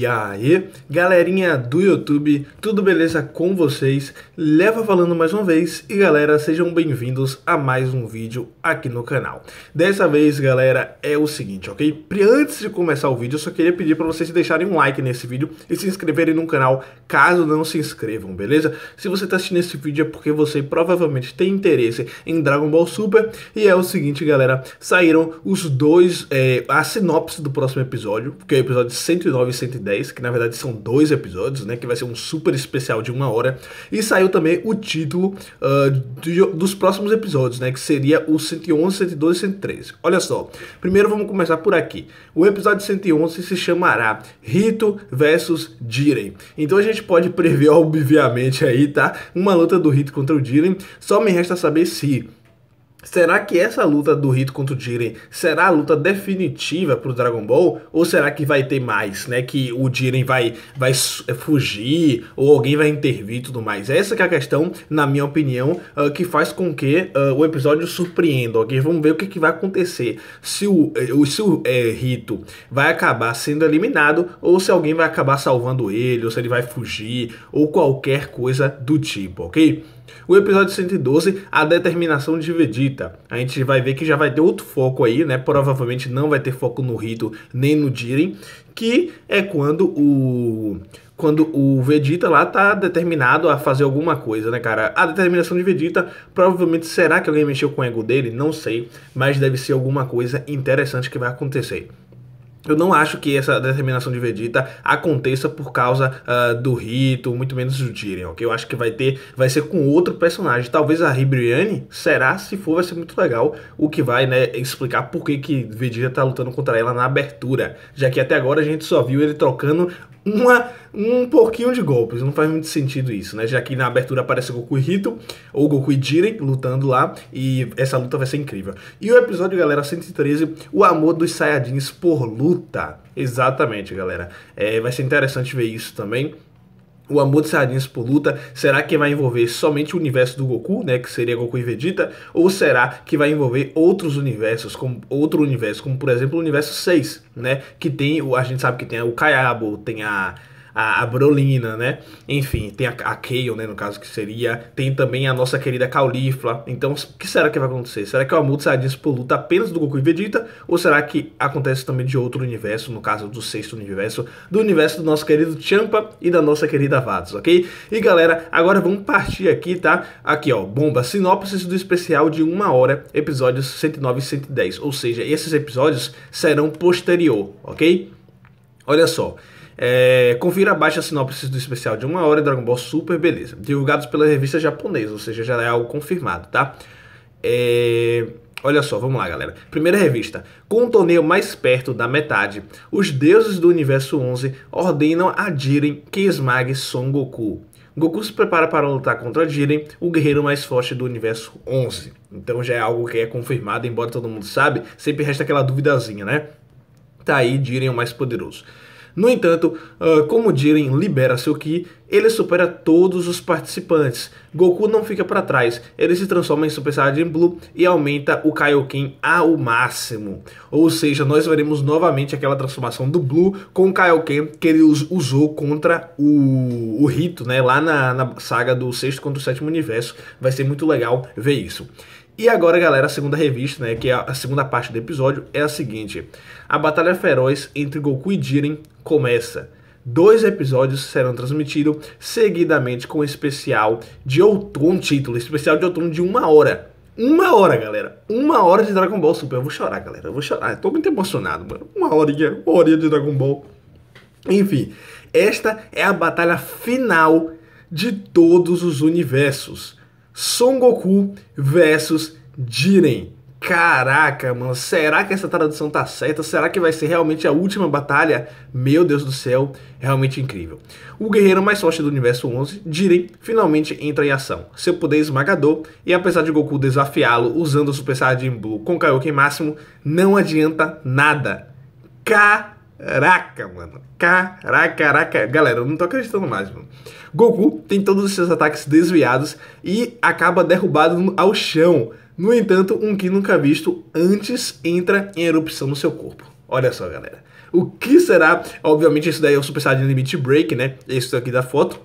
E aí, galerinha do YouTube, tudo beleza com vocês? Leva falando mais uma vez e galera, sejam bem-vindos a mais um vídeo aqui no canal. Dessa vez, galera, é o seguinte, ok? Antes de começar o vídeo, eu só queria pedir para vocês deixarem um like nesse vídeo e se inscreverem no canal caso não se inscrevam, beleza? Se você está assistindo esse vídeo é porque você provavelmente tem interesse em Dragon Ball Super e é o seguinte, galera, saíram os dois, é, a sinopse do próximo episódio, que é o episódio 109 e 110 10, que na verdade são dois episódios, né? Que vai ser um super especial de uma hora. E saiu também o título uh, de, dos próximos episódios, né? Que seria o 111, 112 e 113. Olha só, primeiro vamos começar por aqui. O episódio 111 se chamará Rito versus Jiren. Então a gente pode prever, obviamente, aí, tá? Uma luta do Rito contra o Jiren. Só me resta saber se Será que essa luta do Rito contra o Jiren será a luta definitiva para o Dragon Ball? Ou será que vai ter mais, né? Que o Jiren vai, vai eh, fugir ou alguém vai intervir e tudo mais? Essa que é a questão, na minha opinião, uh, que faz com que uh, o episódio surpreenda, ok? Vamos ver o que, que vai acontecer. Se o, eh, se o é, Rito vai acabar sendo eliminado ou se alguém vai acabar salvando ele, ou se ele vai fugir, ou qualquer coisa do tipo, ok? O episódio 112, a determinação de Vegeta. A gente vai ver que já vai ter outro foco aí, né? Provavelmente não vai ter foco no Rito nem no Jiren, que é quando o quando o Vegeta lá tá determinado a fazer alguma coisa, né, cara? A determinação de Vegeta provavelmente será que alguém mexeu com o ego dele, não sei, mas deve ser alguma coisa interessante que vai acontecer. Eu não acho que essa determinação de Vegeta aconteça por causa uh, do Rito, muito menos do Jiren, ok? Eu acho que vai ter, vai ser com outro personagem. Talvez a Hibriane, será? Se for, vai ser muito legal. O que vai, né, explicar por que, que Vegeta tá lutando contra ela na abertura. Já que até agora a gente só viu ele trocando uma um pouquinho de golpes, não faz muito sentido isso, né? Já que na abertura aparece Goku e Hito, ou Goku e Jiren lutando lá, e essa luta vai ser incrível. E o episódio, galera, 113, o amor dos Saiyajins por luta. Exatamente, galera. É, vai ser interessante ver isso também. O amor de Saiyajins por luta, será que vai envolver somente o universo do Goku, né, que seria Goku e Vegeta, ou será que vai envolver outros universos, como outro universo, como por exemplo o universo 6, né, que tem, a gente sabe que tem o Kaiabo, tem a a, a Brolina, né? Enfim, tem a, a Kayle, né, no caso que seria, tem também a nossa querida Caulifla. Então, o que será que vai acontecer? Será que o Amuro sai luta tá apenas do Goku e Vegeta? Ou será que acontece também de outro universo, no caso do sexto universo, do universo do nosso querido Champa e da nossa querida Vados, ok? E galera, agora vamos partir aqui, tá? Aqui, ó, bomba, sinopse do especial de uma hora, episódios 109 e 110. Ou seja, esses episódios serão posterior, ok? Olha só, é, confira abaixo a sinopse do especial de uma hora Dragon Ball Super, beleza. Divulgados pela revista japonesa, ou seja, já é algo confirmado, tá? É, olha só, vamos lá, galera. Primeira revista. Com um torneio mais perto da metade, os deuses do universo 11 ordenam a Jiren que esmague Son Goku. Goku se prepara para lutar contra Jiren, o guerreiro mais forte do universo 11. Então já é algo que é confirmado, embora todo mundo sabe, sempre resta aquela duvidazinha, né? Tá aí Jiren é o mais poderoso. No entanto, ah, como o Jiren libera seu Ki, ele supera todos os participantes. Goku não fica para trás, ele se transforma em Super Saiyajin Blue e aumenta o Kaioken ao máximo. Ou seja, nós veremos novamente aquela transformação do Blue com o Kaioken que ele usou contra o, o Rito, né? Lá na, na saga do sexto contra o sétimo universo. Vai ser muito legal ver isso. E agora, galera, a segunda revista, né, que é a segunda parte do episódio, é a seguinte. A batalha feroz entre Goku e Jiren começa. Dois episódios serão transmitidos seguidamente com um especial de outono, título, especial de outono de uma hora. Uma hora, galera. Uma hora de Dragon Ball Super. Eu vou chorar, galera. Eu vou chorar. Eu tô muito emocionado, mano. Uma hora, uma hora de Dragon Ball. Enfim, esta é a batalha final de todos os universos. Son Goku versus Jiren. Caraca, mano, será que essa tradução tá certa? Será que vai ser realmente a última batalha? Meu Deus do céu, é realmente incrível. O guerreiro mais forte do universo 11, Jiren, finalmente entra em ação. Seu poder esmagador, e apesar de Goku desafiá-lo usando o Super Saiyajin Blue com Kaioken máximo, não adianta nada. Caraca! Caraca, mano. Caraca, caraca. Galera, eu não tô acreditando mais, mano. Goku tem todos os seus ataques desviados e acaba derrubado ao chão. No entanto, um Ki nunca visto antes entra em erupção no seu corpo. Olha só, galera. O que será? Obviamente, isso daí é o Super Saiyajin Limit Break, né? Isso aqui da foto.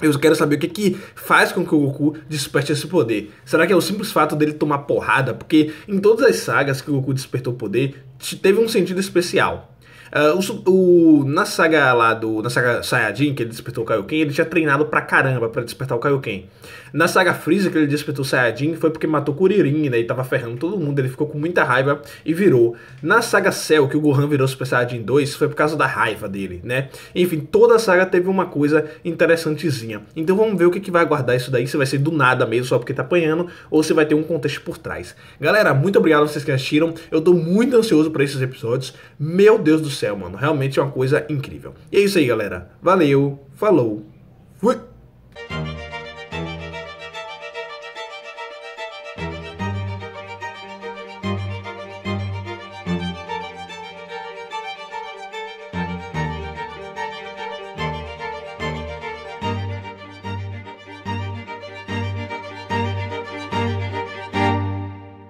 Eu quero saber o que, que faz com que o Goku desperte esse poder. Será que é o simples fato dele tomar porrada? Porque em todas as sagas que o Goku despertou poder, teve um sentido especial. Uh, o, o, na saga lá do. Na saga Saiyajin, que ele despertou o Kaioken, ele tinha treinado pra caramba pra despertar o Kaioken. Na saga Freeza, que ele despertou o Saiyajin, foi porque matou Kuririn, né? E tava ferrando todo mundo, ele ficou com muita raiva e virou. Na saga Cell, que o Gohan virou Super Saiyajin 2, foi por causa da raiva dele, né? Enfim, toda a saga teve uma coisa interessantezinha. Então vamos ver o que, que vai aguardar isso daí, se vai ser do nada mesmo, só porque tá apanhando, ou se vai ter um contexto por trás. Galera, muito obrigado a vocês que assistiram. Eu tô muito ansioso para esses episódios. Meu Deus do céu céu, mano. Realmente é uma coisa incrível. E é isso aí, galera. Valeu, falou, fui!